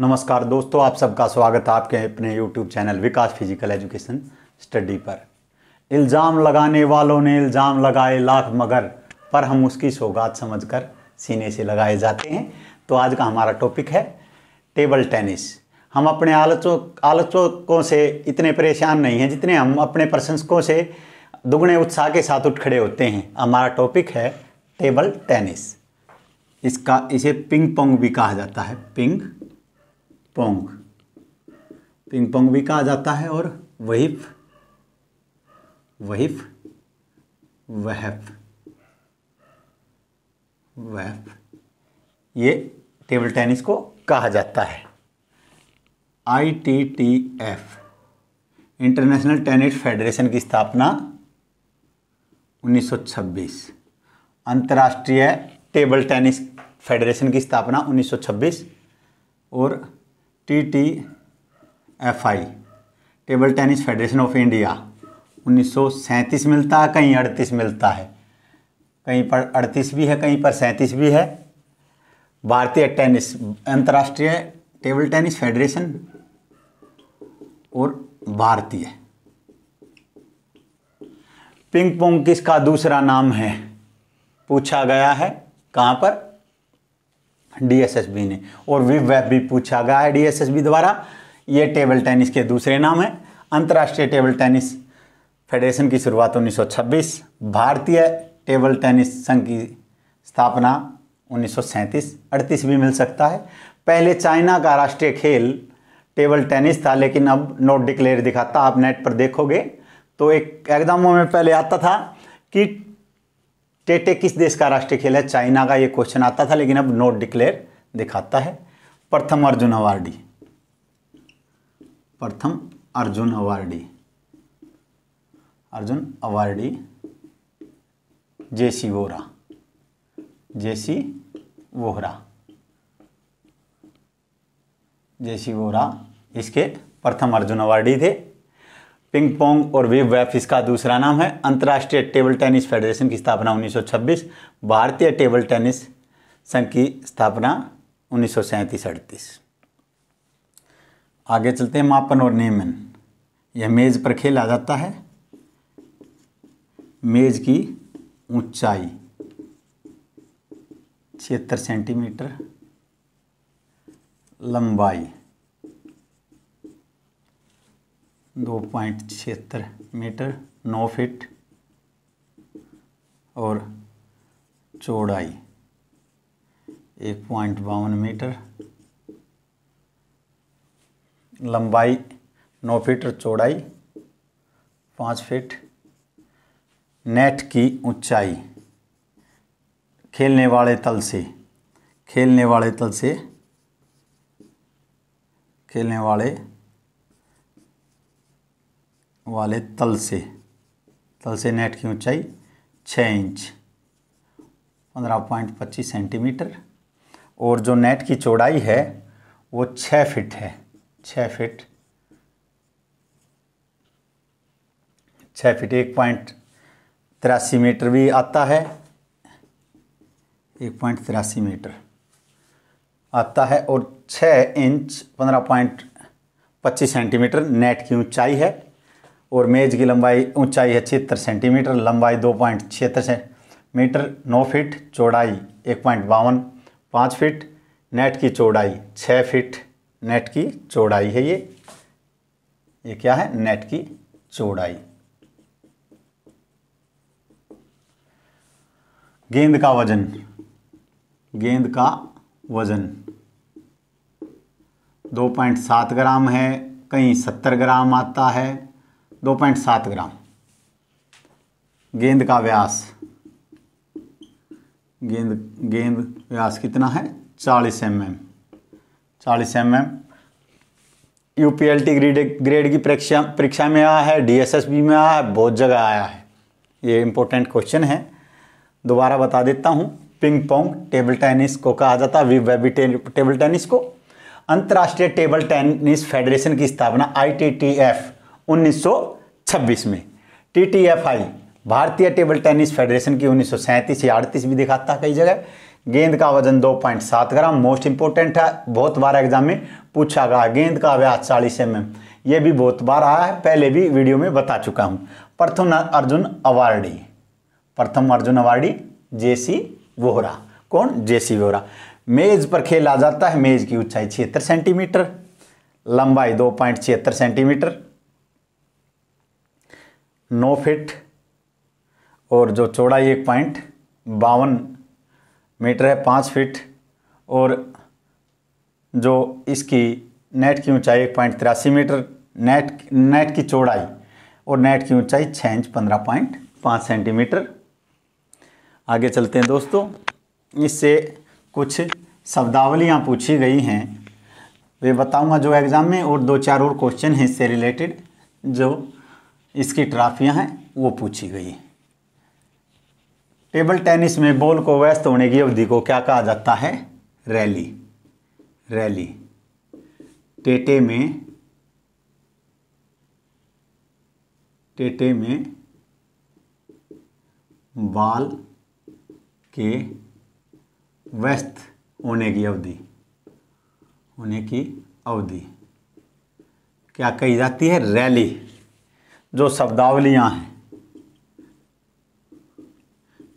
नमस्कार दोस्तों आप सबका स्वागत है आपके अपने YouTube channel Vikas physical education study पर इल्ज़ाम लगाने वालों ने इल्ज़ाम लगाए लाख मगर पर हम उसकी सौगात समझकर सीने से लगाए जाते हैं तो आज का हमारा टॉपिक है टेबल टेनिस हम अपने आलोचों आलोचकों से इतने परेशान नहीं हैं जितने हम अपने प्रशंसकों से दुगने उत्साह के साथ उठ खड़े होते हैं हमारा टॉपिक है टेबल टेनिस इसका इसे पिंग पोंग भी कहा जाता है पिंग पोंग पिंग पोंग भी कहा जाता है और वहीफ वहीफ वहफ वहफ ये टेबल टेनिस को कहा जाता है I T T F international tennis federation की स्थापना 1926 अंतर्राष्ट्रीय टेबल टेनिस फेडरेशन की स्थापना 1926 और T T F I table tennis federation of India उन्नीस मिलता है कहीं अड़तीस मिलता है कहीं पर अड़तीस भी है कहीं पर 37 भी है भारतीय टेनिस अंतर्राष्ट्रीय टेबल टेनिस फेडरेशन और भारतीय पिंग पोंग किसका दूसरा नाम है पूछा गया है कहाँ पर डीएसएसबी ने और वी वेब भी पूछा गया है डीएसएसबी द्वारा ये टेबल टेनिस के दूसरे नाम है अंतर्राष्ट्रीय टेबल टेनिस फेडरेशन की शुरुआत 1926 भारतीय टेबल टेनिस संघ की स्थापना उन्नीस सौ भी मिल सकता है पहले चाइना का राष्ट्रीय खेल टेबल टेनिस था लेकिन अब नोट डिक्लेयर दिखाता आप नेट पर देखोगे तो एक एग्जामों में पहले आता था कि टेटे किस देश का राष्ट्रीय खेल है चाइना का ये क्वेश्चन आता था लेकिन अब नोट डिक्लेयर दिखाता है प्रथम अर्जुन अवार्डी प्रथम Arjun awardee Arjun awardee J C Vora J C Vohra J C Vora इसके प्रथम अर्जुन अवार्डी थे पिंग पोंग और वेब वेफ इसका दूसरा नाम है अंतर्राष्ट्रीय टेबल टेनिस फेडरेशन की स्थापना 1926 भारतीय टेबल टेनिस संघ की स्थापना उन्नीस सौ आगे चलते हैं मापन और नियमन यह मेज़ पर खेला जाता है मेज़ की ऊंचाई छिहत्तर सेंटीमीटर लंबाई दो पॉइंट छिहत्तर मीटर नौ फिट और चौड़ाई एक पॉइंट बावन मीटर लंबाई नौ फीट और चौड़ाई पाँच फीट नेट की ऊंचाई खेलने वाले तल से खेलने वाले तल से खेलने वाले वाले तल से तल से नेट की ऊंचाई छः इंच पंद्रह पॉइंट पच्चीस सेंटीमीटर और जो नेट की चौड़ाई है वो छः फिट है छः फिट छः फिट एक पॉइंट तिरासी मीटर भी आता है एक पॉइंट तिरासी मीटर आता है और छः इंच पंद्रह पॉइंट पच्चीस सेंटीमीटर नेट की ऊंचाई है और मेज़ की लंबाई ऊंचाई है छिहत्तर सेंटीमीटर लंबाई दो पॉइंट छिहत्तर मीटर नौ फीट चौड़ाई एक पॉइंट बावन पाँच फीट नेट की चौड़ाई छः फीट नेट की चौड़ाई है ये ये क्या है नेट की चौड़ाई गेंद का वजन गेंद का वजन दो पॉइंट सात ग्राम है कहीं सत्तर ग्राम आता है दो पॉइंट सात ग्राम गेंद का व्यास गेंद गेंद व्यास कितना है चालीस एम एम चालीस M M U P L T grade grade की परीक्षा परीक्षा में आया है डी एस एस बी में आया है बहुत जगह आया है ये इंपॉर्टेंट क्वेश्चन है दोबारा बता देता हूँ पिंग पोंग टेबल टेनिस को कहा जाता है वी टेबल टेनिस को अंतर्राष्ट्रीय टेबल टेनिस फेडरेशन की स्थापना आई टी टी एफ 1926 में टीटीएफआई भारतीय टेबल टेनिस फेडरेशन की उन्नीस सौ सैंतीस या अड़तीस भी दिखाता है कई जगह गेंद का वजन 2.7 ग्राम मोस्ट इंपॉर्टेंट है बहुत बार एग्जाम में पूछा गया गेंद का व्यास चालीस एम mm। एम ये भी बहुत बार आया है पहले भी वीडियो में बता चुका हूँ प्रथम अर्जुन अवार्डी प्रथम अर्जुन अवार्डी जेसी वोहरा कौन जेसी वोहरा मेज़ पर खेला जाता है मेज़ की ऊंचाई छिहत्तर सेंटीमीटर लंबाई दो पॉइंट छिहत्तर सेंटीमीटर नौ फिट और जो चौड़ाई एक पॉइंट बावन मीटर है पाँच फिट और जो इसकी नेट की ऊंचाई एक पॉइंट तिरासी मीटर नेट नेट की चौड़ाई और नेट की ऊंचाई छः इंच पंद्रह पॉइंट पाँच सेंटीमीटर आगे चलते हैं दोस्तों इससे कुछ शब्दावलियाँ पूछी गई हैं वे बताऊंगा जो एग्ज़ाम में और दो चार और क्वेश्चन हैं इससे रिलेटेड जो इसकी ट्राफियाँ हैं वो पूछी गई टेबल टेनिस में बॉल को व्यस्त होने की अवधि को क्या कहा जाता है रैली रैली टेटे में टेटे में बाल के व्यस्त होने की अवधि होने की अवधि क्या कही जाती है रैली जो शब्दावलियां हैं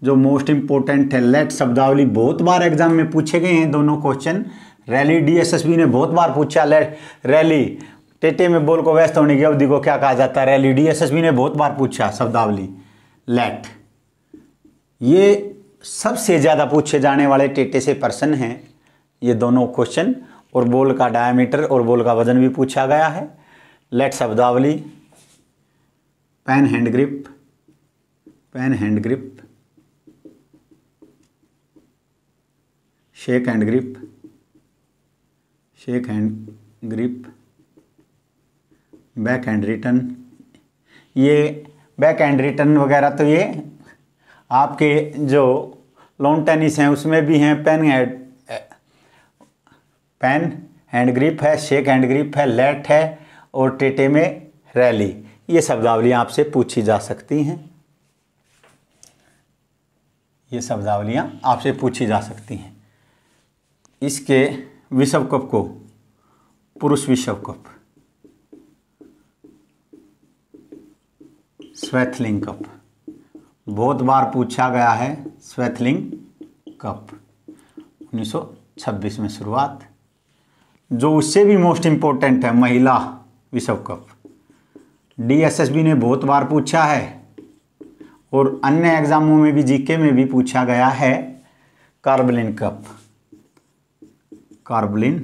जो मोस्ट इंपोर्टेंट है लेट शब्दावली बहुत बार एग्जाम में पूछे गए हैं दोनों क्वेश्चन रैली डीएसएसबी ने बहुत बार पूछा लेट रैली टेटे में बोल को व्यस्त होने की अवधि को क्या कहा जाता है रैली डीएसएसबी ने बहुत बार पूछा शब्दावली लेट ये सबसे ज़्यादा पूछे जाने वाले टेटे से प्रश्न हैं ये दोनों क्वेश्चन और बोल का डायमीटर और बोल का वजन भी पूछा गया है लेट शब्दावली pen hand grip pen hand grip shake hand grip shake hand grip back hand return ये बैक हैंड रिटर्न वगैरह तो ये आपके जो लॉन टेनिस हैं उसमें भी हैं pen hand pen hand grip है शेक हैंड ग्रिप है लेट है और टेटे में रैली ये शब्दावलियाँ आपसे पूछी जा सकती हैं ये शब्दावलियाँ आपसे पूछी जा सकती हैं इसके विश्व कप को पुरुष विश्व कप स्वेथलिंग कप बहुत बार पूछा गया है स्वेथलिंग कप 1926 में शुरुआत जो उससे भी मोस्ट इम्पोर्टेंट है महिला विश्व कप डीएसएसबी ने बहुत बार पूछा है और अन्य एग्जामों में भी जीके में भी पूछा गया है कार्बलिन कप कार्बलिन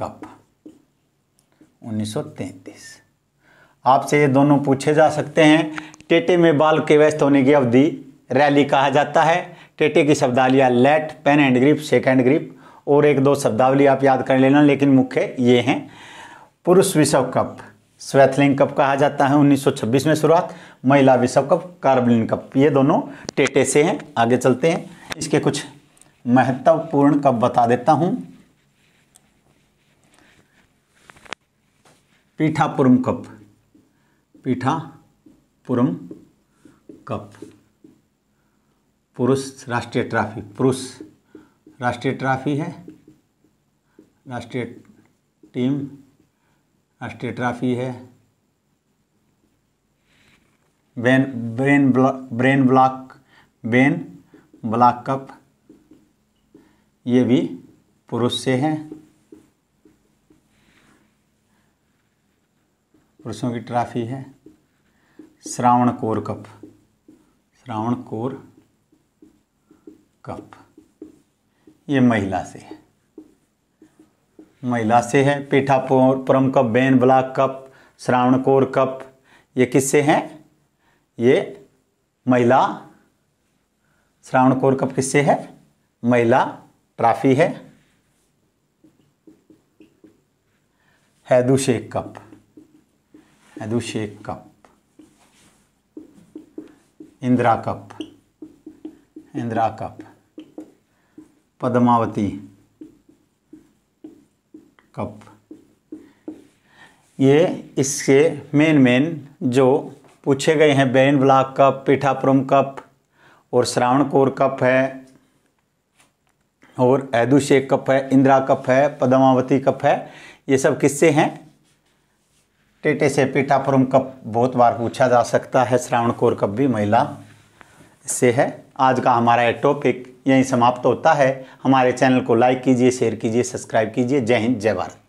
कप 1933 आपसे ये दोनों पूछे जा सकते हैं टेटे में बाल के व्यस्त होने की अवधि रैली कहा जाता है टेटे की शब्दालियाँ let pen and grip second grip और एक दो शब्दावली आप याद कर लेना लेकिन मुख्य ये हैं पुरुष विश्व कप स्वेथलिन कप कहा जाता है 1926 में शुरुआत महिला विश्व कप कार्बलिन कप ये दोनों टेटे से हैं आगे चलते हैं इसके कुछ महत्वपूर्ण कप बता देता हूं पीठापुरम कप पीठापुरम कप पुरुष राष्ट्रीय ट्रॉफी पुरुष राष्ट्रीय ट्रॉफी है राष्ट्रीय टीम अस्टेट्राफी है बेन ब्रेन ब्लॉक ब्रेन ब्लॉक बेन ब्लॉक कप ये भी पुरुष से हैं पुरुषों की ट्राफी है Travancore cup Travancore cup ये महिला से है महिला से है पीठापुरम कप बैन ब्लाक कप श्रावणकोर कप ये किससे हैं ये महिला श्रावणकोर कप किससे है महिला ट्रॉफी है Haidu Sheikh cup Haidu Sheikh cup Indira cup Indira cup Padmavati cup ये इसके मेन मेन जो पूछे गए हैं बैन ब्लाक कप पीठापुरम कप और श्रावण कोर कप है और ऐदुशेक कप है इंदिरा कप है पद्मावती कप है ये सब किससे हैं टेटे से पीठापुरम कप बहुत बार पूछा जा सकता है श्रावण कोर कप भी महिला से है आज का हमारा टॉपिक यहीं समाप्त होता है हमारे चैनल को लाइक कीजिए शेयर कीजिए सब्सक्राइब कीजिए जय हिंद जय भारत